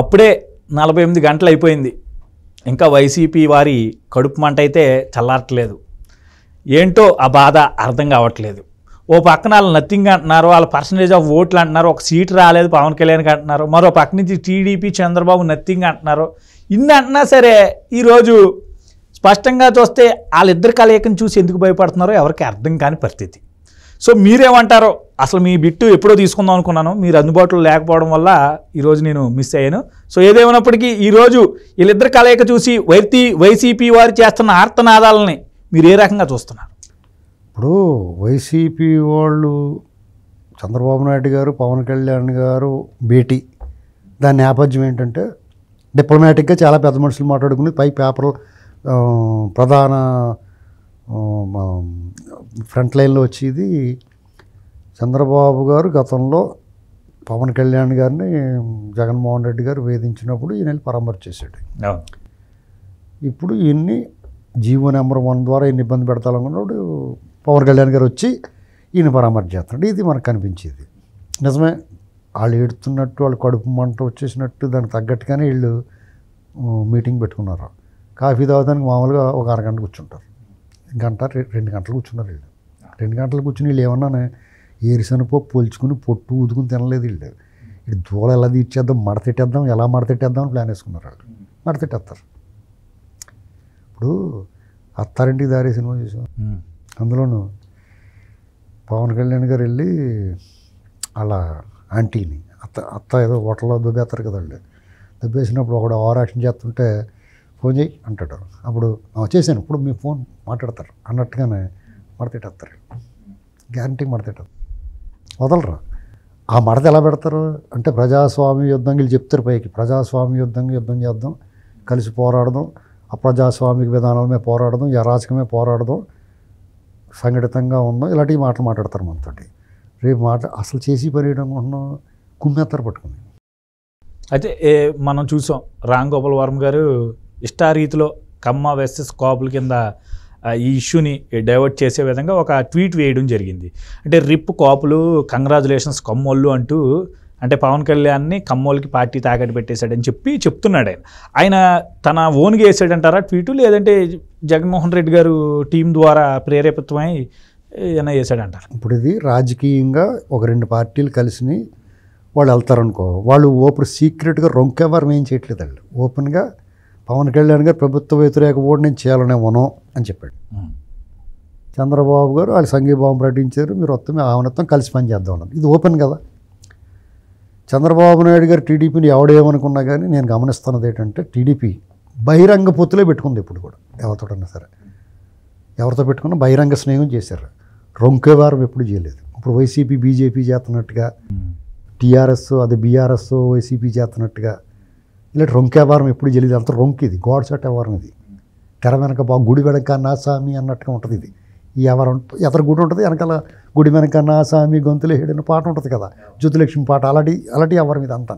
అప్పుడే నలభై ఎనిమిది గంటలు అయిపోయింది ఇంకా వైసీపీ వారి కడుపు మంట అయితే చల్లారట్లేదు ఏంటో ఆ బాధ అర్థం కావట్లేదు ఓ పక్కన వాళ్ళు నథింగ్ అంటున్నారు వాళ్ళ పర్సంటేజ్ ఆఫ్ ఓట్లు అంటున్నారు ఒక సీట్ రాలేదు పవన్ కళ్యాణ్కి అంటున్నారు మరో పక్క నుంచి టీడీపీ చంద్రబాబు నథింగ్ అంటున్నారు ఇన్ని అంటున్నా సరే ఈరోజు స్పష్టంగా చూస్తే వాళ్ళిద్దరు కలయికను చూసి ఎందుకు భయపడుతున్నారో ఎవరికి అర్థం కాని పరిస్థితి సో మీరేమంటారో అసలు మీ బిట్టు ఎప్పుడో తీసుకుందాం అనుకున్నాను మీరు అందుబాటులో లేకపోవడం వల్ల ఈరోజు నేను మిస్ అయ్యాను సో ఏదేమైనప్పటికీ ఈరోజు వీళ్ళిద్దరు కలయిక చూసి వైర్తి వైసీపీ వారు చేస్తున్న ఆర్తనాదాలని మీరు ఏ రకంగా చూస్తున్నారు ఇప్పుడు వైసీపీ వాళ్ళు చంద్రబాబు నాయుడు గారు పవన్ కళ్యాణ్ గారు భేటీ దాని నేపథ్యం ఏంటంటే డిప్లొమాటిక్గా చాలా పెద్ద మనుషులు మాట్లాడుకుని పై పేపర్ ప్రధాన ఫ్రంట్ లైన్లో వచ్చేది చంద్రబాబు గారు గతంలో పవన్ కళ్యాణ్ గారిని జగన్మోహన్ రెడ్డి గారు వేధించినప్పుడు ఈయన పరామర్శ చేశాడు ఇప్పుడు ఈయన్ని జీవో నెంబర్ వన్ ద్వారా ఈయన ఇబ్బంది పెడతానుకున్నప్పుడు పవన్ కళ్యాణ్ గారు వచ్చి ఈయన పరామర్శ చేస్తున్నాడు ఇది మనకు కనిపించేది నిజమే వాళ్ళు ఏడుతున్నట్టు వాళ్ళు కడుపు మంట వచ్చేసినట్టు దానికి తగ్గట్టుగానే వీళ్ళు మీటింగ్ పెట్టుకున్నారు కాఫీ తాగుతానికి మామూలుగా ఒక అరగంట కూర్చుంటారు గంట రెండు గంటలు కూర్చున్నారు వీళ్ళు రెండు గంటలు కూర్చుని వీళ్ళు ఏమన్నా ఏరిశనగపప్పు పోల్చుకుని పొట్టు ఊదుకుని తినలేదు వీళ్ళు ఇటు దూల ఎలా తీర్చేద్దాం మడతెట్టేద్దాం ఎలా మడతెట్టేద్దాం అని ప్లాన్ వేసుకున్నారు వాళ్ళు మడతెట్టేస్తారు ఇప్పుడు అత్తారింటికి దారి సినిమా చూసాం అందులోను పవన్ కళ్యాణ్ గారు వెళ్ళి అలా ఆంటీని అత్త అత్త ఏదో హోటల్లో దుబ్బేస్తారు కదా వాళ్ళు దుబ్బేసినప్పుడు ఒకడు ఓవర్ యాక్షన్ చేస్తుంటే ఫోన్ చేయి అంటాడు అప్పుడు వచ్చేసాను ఇప్పుడు మీ ఫోన్ మాట్లాడతారు అన్నట్టుగానే మడతెట్టేస్తారు గ్యారంటీ మడతెట్టారు వదలరా ఆ మడత ఎలా పెడతారు అంటే ప్రజాస్వామ్య యుద్ధం వీళ్ళు చెప్తారు పైకి ప్రజాస్వామ్య యుద్ధం యుద్ధం చేద్దాం కలిసి పోరాడదాం అప్రజాస్వామిక విధానాలమే పోరాడదాం అరాచకమే పోరాడదాం సంఘటితంగా ఉందాం ఇలాంటివి మాటలు మాట్లాడతారు మనతోటి రేపు మాట అసలు చేసి పరిగడం ఉన్నాం కుమ్మెత్తర పట్టుకుని అయితే ఏ మనం చూసాం రామ్ గోపాల్ వర్మ గారు ఇష్టారీతిలో కమ్మ వెస్సెస్ కాపుల కింద ఈ ఇష్యూని డైవర్ట్ చేసే విధంగా ఒక ట్వీట్ వేయడం జరిగింది అంటే రిప్ కాపులు కంగ్రాచులేషన్స్ కమ్మోళ్ళు అంటూ అంటే పవన్ కళ్యాణ్ని కమ్మోళ్ళకి పార్టీ తాకట్టు పెట్టేశాడని చెప్పి చెప్తున్నాడు ఆయన ఆయన తన ఓన్గా వేసాడంటారా ట్వీటు లేదంటే జగన్మోహన్ రెడ్డి గారు టీం ద్వారా ప్రేరేపితమై ఏమైనా వేసాడంటారు ఇప్పుడు ఇది రాజకీయంగా ఒక రెండు పార్టీలు కలిసి వాళ్ళు వెళ్తారనుకో వాళ్ళు ఓపెన్ సీక్రెట్గా రొంకెవరం ఏం చేయట్లేదు వాళ్ళు ఓపెన్గా పవన్ కళ్యాణ్ గారు ప్రభుత్వ వ్యతిరేక ఓటు నేను చేయాలనే మనం అని చెప్పాడు చంద్రబాబు గారు వాళ్ళు సంఘీభావం ప్రకటించారు మీరు మొత్తం ఆవనత్వం కలిసి పనిచేద్దాం అన్నారు ఇది ఓపెన్ కదా చంద్రబాబు నాయుడు గారు టీడీపీని ఎవడేమనుకున్నా కానీ నేను గమనిస్తున్నది ఏంటంటే టీడీపీ బహిరంగ పొత్తులే పెట్టుకుంది ఇప్పుడు కూడా ఎవరితోటన్నా సరే ఎవరితో పెట్టుకున్నా బహిరంగ స్నేహం చేశారు రొంకేవారం ఎప్పుడు చేయలేదు ఇప్పుడు వైసీపీ బీజేపీ చేస్తున్నట్టుగా టీఆర్ఎస్ అది బీఆర్ఎస్ వైసీపీ చేస్తున్నట్టుగా రొంకే వారం ఎప్పుడు జరిగింది అంత రొంకి ఇది గోడ్సట్ అవారం ఇది తెర వెనక బాగు గుడి వెనక నాసామి అన్నట్టుగా ఉంటుంది ఇది ఈ అవరం ఎతర గుడి ఉంటుంది వెనకాల గుడి వెనక నాసామి గొంతులు హేడిన పాట ఉంటుంది కదా జ్యోతిలక్ష్మి పాట అలాంటి అలాంటి అవరం ఇది అంతా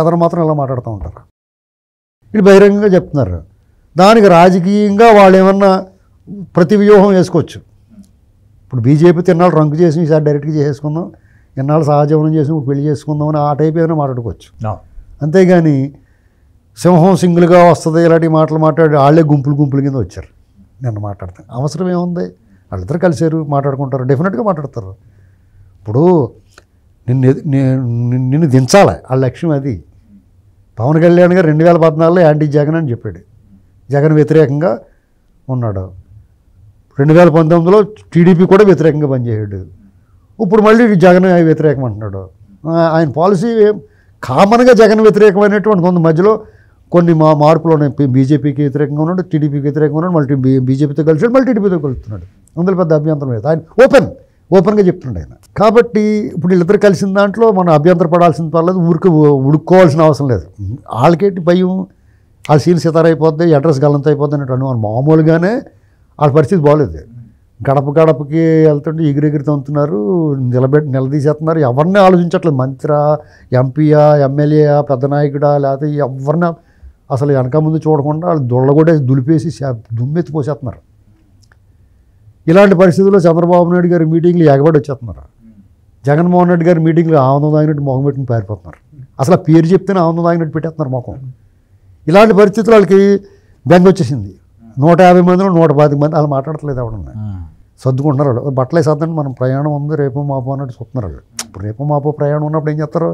ఎవరు మాత్రం ఇలా మాట్లాడుతూ ఉంటారు ఇది బహిరంగంగా చెప్తున్నారు దానికి రాజకీయంగా వాళ్ళు ఏమన్నా ప్రతి వ్యూహం వేసుకోవచ్చు ఇప్పుడు బీజేపీ తిన్నాళ్ళు రంగు చేసి ఈసారి డైరెక్ట్గా చేసేసుకుందాం ఇన్నాళ్ళు సహజీవనం చేసి పెళ్లి చేసుకుందాం అని ఆ టైప్ ఏమైనా మాట్లాడుకోవచ్చు అంతేగాని సింహం సింగిల్గా వస్తుంది ఇలాంటి మాటలు మాట్లాడి వాళ్ళే గుంపులు గుంపులు కింద వచ్చారు నిన్న మాట్లాడతాను అవసరం ఏముంది వాళ్ళిద్దరు కలిసారు మాట్లాడుకుంటారు డెఫినెట్గా మాట్లాడతారు ఇప్పుడు నిన్ను నిన్ను దించాలి వాళ్ళ లక్ష్యం అది పవన్ కళ్యాణ్ గారు రెండు వేల పద్నాలుగులో యాంటీ జగన్ అని చెప్పాడు జగన్ వ్యతిరేకంగా ఉన్నాడు రెండు వేల పంతొమ్మిదిలో టీడీపీ కూడా వ్యతిరేకంగా పనిచేయడు ఇప్పుడు మళ్ళీ జగన్ వ్యతిరేకం అంటున్నాడు ఆయన పాలసీ కామన్గా జగన్ వ్యతిరేకమైనటువంటి కొంత మధ్యలో కొన్ని మా మార్పులు ఉన్నాయి బీజేపీకి వ్యతిరేకంగా ఉన్నాడు టీడీపీకి వ్యతిరేకంగా ఉన్నాడు మళ్ళీ బీజేపీతో కలిసాడు మళ్ళీ టీడీపీతో కలుస్తున్నాడు అందులో పెద్ద అభ్యంతరం లేదు ఆయన ఓపెన్ ఓపెన్గా చెప్తున్నాడు ఆయన కాబట్టి ఇప్పుడు వీళ్ళిద్దరు కలిసిన దాంట్లో మనం అభ్యంతర పడాల్సిన పర్లేదు ఊరికి ఉడుక్కోవాల్సిన అవసరం లేదు వాళ్ళకేంటి భయం ఆ సీల్ సితారైపోద్ది అడ్రస్ గలంత అయిపోద్ది అన్నట్టు అనుమానం మామూలుగానే వాళ్ళ పరిస్థితి బాగోలేదు గడప గడపకి వెళ్తుంటే ఎగిరెగిరి తమ్ముతున్నారు నిలబెట్టి నిలదీసేస్తున్నారు ఎవరిని ఆలోచించట్లేదు మంత్రా ఎంపీయా ఎమ్మెల్యేయా పెద్ద నాయకుడా లేకపోతే ఎవరిన అసలు వెనక ముందు చూడకుండా వాళ్ళు దొళ్ళగొడేసి దులిపేసి దుమ్మెత్తి పోసేస్తున్నారు ఇలాంటి పరిస్థితుల్లో చంద్రబాబు నాయుడు గారి మీటింగ్లు ఎగబడి వచ్చేస్తున్నారు జగన్మోహన్ రెడ్డి గారి మీటింగ్లు ఆనందం తాగినట్టు మొహం పెట్టిన పారిపోతున్నారు అసలు పేరు చెప్తేనే ఆనందం తాగినట్టు పెట్టేస్తున్నారు మొఖం ఇలాంటి పరిస్థితులు వాళ్ళకి బెంగ వచ్చేసింది నూట యాభై మందిలో నూట పాతిక మంది వాళ్ళు మాట్లాడట్లేదు ఎవడన్నా సర్దుకుంటున్నారు వాళ్ళు బట్టలే సర్దండి మనం ప్రయాణం ఉంది రేపు మాపో అన్నట్టు చూస్తున్నారు వాళ్ళు ఇప్పుడు రేపు మాపో ప్రయాణం ఉన్నప్పుడు ఏం చేస్తారు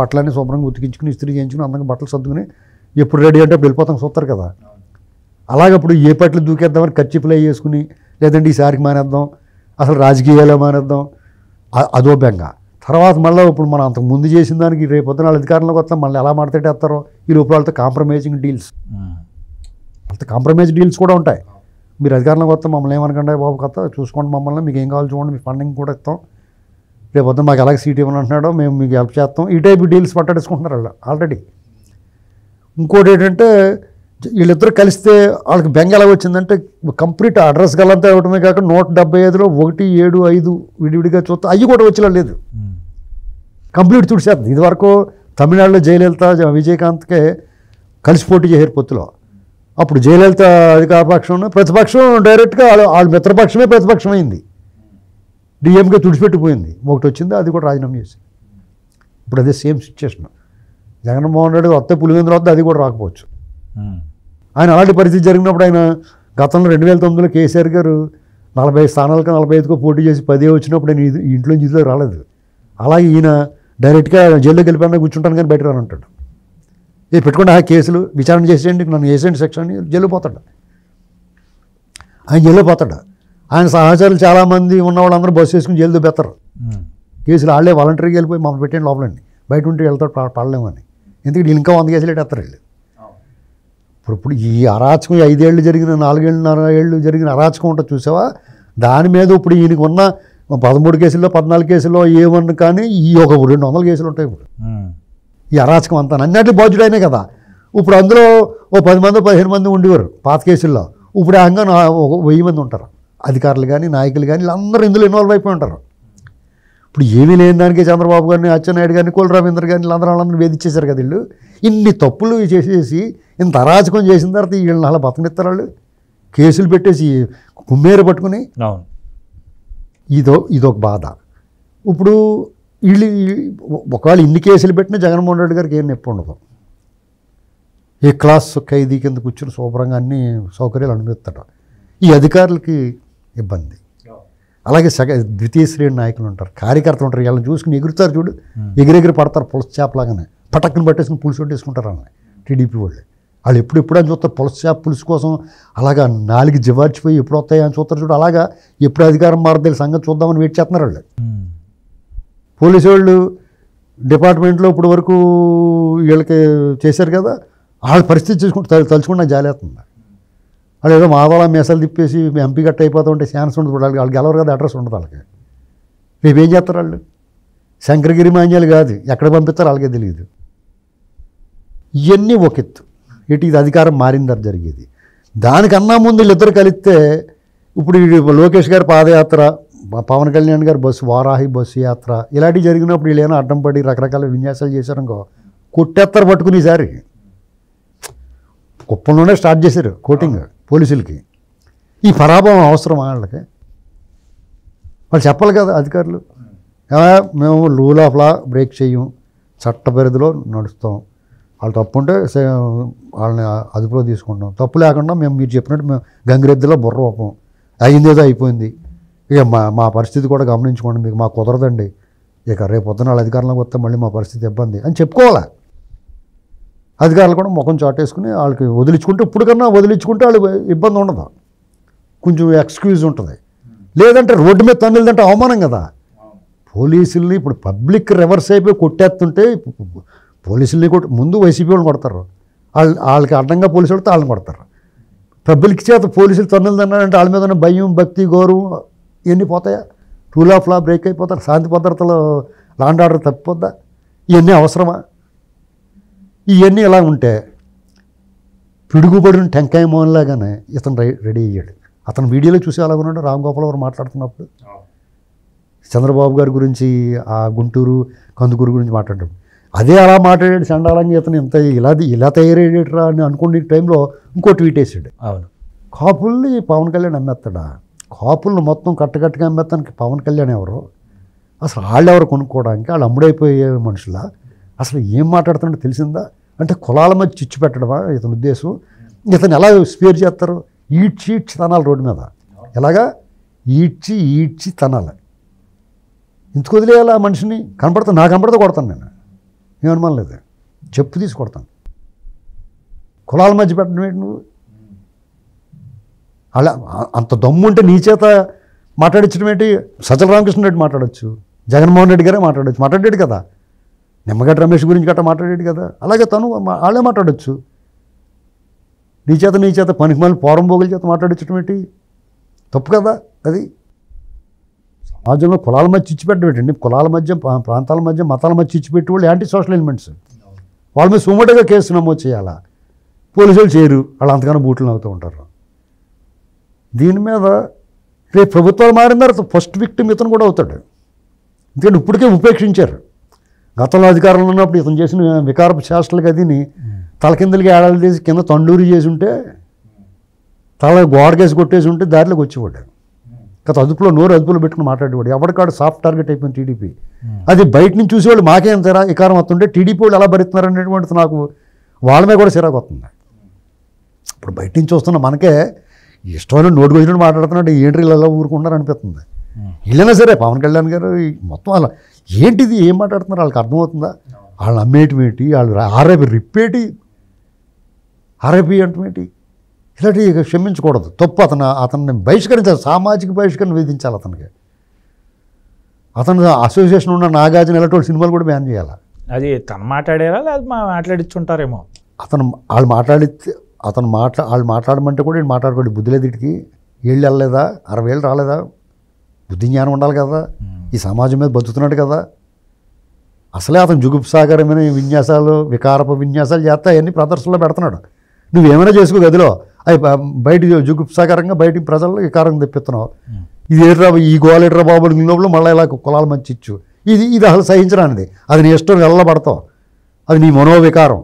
బట్టలన్నీ శుభ్రంగా ఉతికించుకుని ఇస్త్రీ చేయించుకుని అందంగా బట్టలు సర్దుకుని ఎప్పుడు రెడీ అంటే అప్పుడు వెళ్ళిపోతాం చూస్తారు కదా అలాగప్పుడు ఏ పట్లు దూకేద్దామని ఖర్చుపులే చేసుకుని లేదండి ఈసారికి మానేద్దాం అసలు రాజకీయాలే మానేద్దాం అదో బెంగ తర్వాత మళ్ళీ ఇప్పుడు మనం అంతకు ముందు చేసిన దానికి రేపు పొద్దున అధికారంలోకి వస్తాం మళ్ళీ ఎలా మాట్లాడేస్తారో ఈ రూపాయలతో వాళ్ళతో కాంప్రమైజింగ్ డీల్స్ అంత కాంప్రమైజ్ డీల్స్ కూడా ఉంటాయి మీరు అధికారంలోకి వస్తాం మమ్మల్ని ఏమనుకుంటే బాబు కొత్త చూసుకోండి మమ్మల్ని మీకు ఏం కావాలి చూడండి మీ ఫండింగ్ కూడా ఇస్తాం రేపు పొద్దున మాకు ఎలాగ సీట్ ఇవ్వాలంటున్నాడో మేము మీకు హెల్ప్ చేస్తాం ఈ టైప్ డీల్స్ పట్టడేసుకుంటున్నారు వాళ్ళు ఆల్రెడీ ఇంకోటి ఏంటంటే వీళ్ళిద్దరు కలిస్తే వాళ్ళకి బెంగ ఎలా వచ్చిందంటే కంప్లీట్ అడ్రస్ గలంతా ఇవ్వడమే కాక నూట డెబ్బై ఐదులో ఒకటి ఏడు ఐదు విడివిడిగా చూస్తే అవి కూడా వచ్చేలా లేదు కంప్లీట్ తుడిచేస్తుంది ఇదివరకు తమిళనాడులో జయలలిత విజయకాంత్కే కలిసి పోటీ చేశారు పొత్తులో అప్పుడు జయలలిత అధికారపక్షం ప్రతిపక్షం డైరెక్ట్గా వాళ్ళ వాళ్ళ మిత్రపక్షమే ప్రతిపక్షమైంది డిఎంకే తుడిచిపెట్టిపోయింది ఒకటి వచ్చింది అది కూడా రాజీనామా చేసింది ఇప్పుడు అదే సేమ్ సిచ్యువేషన్ జగన్మోహన్ రెడ్డి వస్తే పులిగిన తర్వాత అది కూడా రాకపోవచ్చు ఆయన అలాంటి పరిస్థితి జరిగినప్పుడు ఆయన గతంలో రెండు వేల తొమ్మిదిలో కేసీఆర్ గారు నలభై స్థానాలకు నలభై ఐదుకో పోటీ చేసి పదే వచ్చినప్పుడు నేను ఇంట్లో నుంచి రాలేదు అలాగే ఈయన డైరెక్ట్గా జైల్లోకి వెళ్ళిపోయినా కూర్చుంటాను కానీ బయట రాను అంటాడు ఇది పెట్టుకుంటే ఆ కేసులు విచారణ చేసేయండి నన్ను వేసేయండి సెక్షన్ జైలు పోతాడు ఆయన జైల్లో పోతాడు ఆయన సహచారులు చాలామంది ఉన్న వాళ్ళందరూ బస్సు వేసుకుని జైలు దొబ్బెత్తారు కేసులు వాళ్ళే వాలంటరీగా వెళ్ళిపోయి మమ్మల్ని పెట్టండి లోపలండి బయట ఉంటే వెళ్తాడు పడలేమని ఎందుకంటే ఇంకా వంద కేసులు ఎట్టేస్తారు ఇప్పుడు ఇప్పుడు ఈ అరాచకం ఐదేళ్ళు జరిగిన నాలుగేళ్ళున్నర ఏళ్ళు జరిగిన అరాచకం ఉంటే చూసావా దాని మీద ఇప్పుడు ఈయనకు ఉన్న పదమూడు కేసుల్లో పద్నాలుగు కేసుల్లో ఏమన్నా కానీ ఈ ఒక రెండు వందల కేసులు ఉంటాయి ఇప్పుడు ఈ అరాచకం అంతా అన్నట్లు బాధ్యుడైనా కదా ఇప్పుడు అందులో ఓ పది మంది పదిహేను మంది ఉండేవారు పాత కేసుల్లో ఇప్పుడు అంగా వెయ్యి మంది ఉంటారు అధికారులు కానీ నాయకులు కానీ వీళ్ళందరూ ఇందులో ఇన్వాల్వ్ అయిపోయి ఉంటారు ఇప్పుడు ఏమీ లేని దానికే చంద్రబాబు గారిని అచ్చెన్నాయుడు గారిని కోల్ రవీంద్ర గారిని అందరూ వాళ్ళందరూ వేధించేశారు కదా వీళ్ళు ఇన్ని తప్పులు చేసేసి ఇంత అరాచకం చేసిన తర్వాత వీళ్ళని అలా బతకనిస్తారు వాళ్ళు కేసులు పెట్టేసి కుమ్మేరు పట్టుకుని ఇదో ఇదొక బాధ ఇప్పుడు వీళ్ళు ఒకవేళ ఇన్ని కేసులు పెట్టినా జగన్మోహన్ రెడ్డి గారికి ఏం నొప్పి ఉండదు ఏ క్లాస్ ఖైదీ కింద కూర్చుని శుభ్రంగా అన్ని సౌకర్యాలు అనుభవిస్తాడు ఈ అధికారులకి ఇబ్బంది అలాగే సగ ద్వితీయ శ్రేణి నాయకులు ఉంటారు కార్యకర్తలు ఉంటారు వీళ్ళని చూసుకుని ఎగురుతారు చూడు ఎగిరెగిరి పడతారు పులస చేపలాగానే పటక్కును పట్టేసుకుని పులుసు కొట్టేసుకుంటారు అన్న టీడీపీ వాళ్ళు వాళ్ళు ఎప్పుడు అని చూస్తారు పులస చేప పులుసు కోసం అలాగా నాలుగు జివార్చిపోయి ఎప్పుడు వస్తాయి అని చూస్తారు చూడు అలాగా ఎప్పుడు అధికారం మారదే సంగతి చూద్దామని వెయిట్ చేస్తున్నారు వాళ్ళు పోలీసు వాళ్ళు డిపార్ట్మెంట్లో ఇప్పటివరకు వరకు వీళ్ళకి చేశారు కదా వాళ్ళ పరిస్థితి చూసుకుంటే తలుచుకుంటే నాకు జాలేస్తుంది వాళ్ళు ఏదో మాధవలా మెసలు తిప్పేసి ఎంపీ గట్ట అయిపోతూ ఉంటే ఛాన్స్ ఉండదు వాళ్ళకి వాళ్ళు గెలవరు కదా అడ్రస్ ఉండదు వాళ్ళకి రేపేం చేస్తారు వాళ్ళు శంకరగిరి మాన్యాలు కాదు ఎక్కడ పంపిస్తారో వాళ్ళకే తెలియదు ఇవన్నీ ఒక ఎత్తు ఇటు ఇది అధికారం మారింద జరిగేది దానికన్నా ముందు వీళ్ళిద్దరు కలిస్తే ఇప్పుడు లోకేష్ గారి పాదయాత్ర పవన్ కళ్యాణ్ గారు బస్సు వారాహి బస్సు యాత్ర ఇలాంటివి జరిగినప్పుడు వీళ్ళు అడ్డం పడి రకరకాల విన్యాసాలు చేశారనుకో కొట్టేస్తారు పట్టుకుని ఈసారి కుప్పంలోనే స్టార్ట్ చేశారు కోటింగ్ పోలీసులకి ఈ పరాభవం అవసరం వాళ్ళకి వాళ్ళు చెప్పాలి కదా అధికారులు మేము రూల్ ఆఫ్ లా బ్రేక్ చేయం చట్ట పరిధిలో నడుస్తాం వాళ్ళు తప్పు ఉంటే వాళ్ళని అదుపులో తీసుకుంటాం తప్పు లేకుండా మేము మీరు చెప్పినట్టు మేము గంగిరెద్దులో బుర్ర ఒప్పం అయిందేదో అయిపోయింది ఇక మా మా పరిస్థితి కూడా గమనించుకోండి మీకు మాకు కుదరదండి ఇక రేపు పొద్దున వాళ్ళ అధికారంలోకి వస్తే మళ్ళీ మా పరిస్థితి ఇబ్బంది అని చెప్పుకోవాలా అధికారులు కూడా ముఖం చాటేసుకుని వాళ్ళకి వదిలించుకుంటే ఇప్పుడు కన్నా వదిలించుకుంటే వాళ్ళు ఇబ్బంది ఉండదు కొంచెం ఎక్స్క్యూజ్ ఉంటుంది లేదంటే రోడ్డు మీద తన్నులదంటే అవమానం కదా పోలీసుల్ని ఇప్పుడు పబ్లిక్ రివర్స్ అయిపోయి కొట్టేస్తుంటే పోలీసుల్ని కొట్టి ముందు వైసీపీ వాళ్ళు కొడతారు వాళ్ళు వాళ్ళకి అడ్డంగా పోలీసు వాళ్ళు వాళ్ళని కొడతారు పబ్లిక్ చేత పోలీసులు తన్నులు తన్నులదన్నారంటే వాళ్ళ మీద ఉన్న భయం భక్తి గౌరవం ఇవన్నీ పోతాయా రూల్ ఆఫ్ లా బ్రేక్ అయిపోతారు శాంతి భద్రతలో లాండ్ ఆర్డర్ తప్పిపోద్దా ఇవన్నీ అవసరమా ఇవన్నీ ఇలా ఉంటే పిడుగుబడిన టెంకాయ మోహన్లాగానే ఇతను రెడీ అయ్యాడు అతను వీడియోలో చూసి అలా ఉన్నాడు రామ్ గోపాల్ గారు మాట్లాడుతున్నప్పుడు చంద్రబాబు గారి గురించి ఆ గుంటూరు కందుకూరు గురించి మాట్లాడడం అదే అలా మాట్లాడాడు చండాలంగా ఇతను ఇంత ఇలా ఇలా తయారయ్యేటరా అని అనుకునే టైంలో ఇంకో ట్వీట్ వేసాడు అవును కాపుల్ని పవన్ కళ్యాణ్ అమ్మేస్తాడా కాపుల్ని మొత్తం కట్టకట్టుగా అమ్మేస్తానికి పవన్ కళ్యాణ్ ఎవరు అసలు వాళ్ళు ఎవరు కొనుక్కోవడానికి వాళ్ళు అమ్ముడైపోయే మనుషులా అసలు ఏం మాట్లాడుతున్నాడు తెలిసిందా అంటే కులాల మధ్య చిచ్చు పెట్టడమా ఇతని ఉద్దేశం ఇతను ఎలా స్పేర్ చేస్తారు ఈడ్చి ఈడ్చి తనాలి రోడ్డు మీద ఎలాగా ఈడ్చి ఈడ్చి తనాలి ఇంతకు వదిలేయాలి మనిషిని కనపడతా నా కనపడితే కొడతాను నేను ఏం లేదు చెప్పు తీసి కొడతాను కులాల మధ్య పెట్టడం ఏంటి నువ్వు అలా అంత దమ్ము ఉంటే నీ చేత మాట్లాడించడం ఏంటి సజ్జల రామకృష్ణ రెడ్డి మాట్లాడచ్చు జగన్మోహన్ రెడ్డి గారే మాట్లాడచ్చు మాట్లాడాడు కదా నిమ్మగడ్డ రమేష్ గురించి గట్రా మాట్లాడాడు కదా అలాగే తను వాళ్ళే మాట్లాడచ్చు నీ చేత నీ చేత పనికి మళ్ళీ పోరం పోరంబోగుల చేత మాట్లాడించడం ఏంటి తప్పు కదా అది సమాజంలో కులాల మధ్య ఇచ్చిపెట్టబెట్టండి కులాల మధ్య ప్రాంతాల మధ్య మతాల మధ్య ఇచ్చిపెట్టి వాళ్ళు యాంటీ సోషల్ ఎలిమెంట్స్ వాళ్ళ మీద సుమటగా కేసు నమోదు చేయాలా పోలీసులు చేయరు వాళ్ళు అంతగానో బూట్లు అవుతూ ఉంటారు దీని మీద రేపు ప్రభుత్వాలు మారిన తర్వాత ఫస్ట్ విక్టిమ్ ఇతను కూడా అవుతాడు ఎందుకంటే ఇప్పటికే ఉపేక్షించారు గతంలో అధికారంలో ఉన్నప్పుడు ఇతను చేసిన వికారపు శాస్త్రలకు అదిని తలకిందలకి ఏడాది తీసి కింద తండూరి చేసి ఉంటే తల గోడకేసి కొట్టేసి ఉంటే దారిలోకి వచ్చేవాడు గత అదుపులో నోరు అదుపులో పెట్టుకుని మాట్లాడేవాడు ఎవరికాడు సాఫ్ట్ టార్గెట్ అయిపోయింది టీడీపీ అది బయట నుంచి చూసేవాళ్ళు మాకేం తెరా వికారం వస్తుంటే టీడీపీ వాళ్ళు ఎలా భరిస్తున్నారు అనేటువంటిది నాకు వాళ్ళమే కూడా చిరాకు వస్తుంది ఇప్పుడు బయట నుంచి చూస్తున్న మనకే ఇష్టమైన నోటు వచ్చినట్టు మాట్లాడుతున్నాడు ఏంటి ఇలా ఊరుకుంటున్నారు అనిపిస్తుంది వెళ్ళినా సరే పవన్ కళ్యాణ్ గారు మొత్తం అలా ఏంటిది ఏం మాట్లాడుతున్నారు వాళ్ళకి అర్థమవుతుందా వాళ్ళు అమ్మేయటం ఏంటి వాళ్ళు ఆరేపీ రిప్పేటి ఆరేపీ అంటే ఏంటి ఇలాంటివి క్షమించకూడదు తప్పు అతను అతన్ని బహిష్కరించాలి సామాజిక బహిష్కరణ విధించాలి అతనికి అతను అసోసియేషన్ ఉన్న నాగార్జున ఇలాంటి సినిమాలు కూడా బ్యాన్ చేయాలి అది తను మాట్లాడారా లేదా మాట్లాడించుంటారేమో అతను వాళ్ళు మాట్లాడితే అతను మాట్లా వాళ్ళు మాట్లాడమంటే కూడా మాట్లాడుకోండి బుద్ధి లేదు ఇటుకి ఏళ్ళు వెళ్ళలేదా అరవై ఏళ్ళు రాలేదా బుద్ధి జ్ఞానం ఉండాలి కదా ఈ సమాజం మీద బతుకుతున్నాడు కదా అసలే అతను జుగుప్సాగరమైన విన్యాసాలు వికారప విన్యాసాలు చేస్తా అన్ని ప్రదర్శనలో పెడుతున్నాడు నువ్వేమైనా చేసుకో గదిలో అవి బయట జుగుప్సాగరంగా బయటికి ప్రజల్లో వికారం తెప్పిస్తున్నావు ఇది ఏట్రా ఈ గోలేట్రా బాబు లోపల మళ్ళీ ఇలా కులాలు మంచి ఇచ్చు ఇది ఇది అసలు సహించడానికి అది నీ ఇష్టం వెళ్ళబడతావు అది నీ మనోవికారం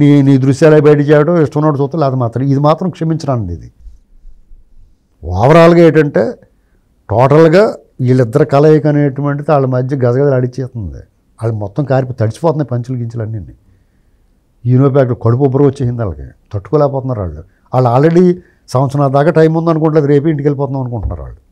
నీ నీ దృశ్యాలు బయట చేయడం ఇష్టం ఉన్నట్టు చూస్తాం అది మాత్రం ఇది మాత్రం క్షమించడానికి ఇది ఓవరాల్గా ఏంటంటే టోటల్గా వీళ్ళిద్దరు కలయిక అనేటువంటిది వాళ్ళ మధ్య గజగజలు అడిచేస్తుంది వాళ్ళు మొత్తం కారిపో తడిచిపోతున్నాయి పంచులు గించులు అన్నీ ఈనోపి అక్కడ కడుపు ఉబ్బరు వచ్చేసింది వాళ్ళకి తట్టుకోలేకపోతున్నారు వాళ్ళు వాళ్ళు ఆల్రెడీ సంవత్సరం దాకా టైం ఉందనుకుంటున్నారు రేపు ఇంటికి వెళ్ళిపోతున్నాం అనుకుంటున్నారు వాళ్ళు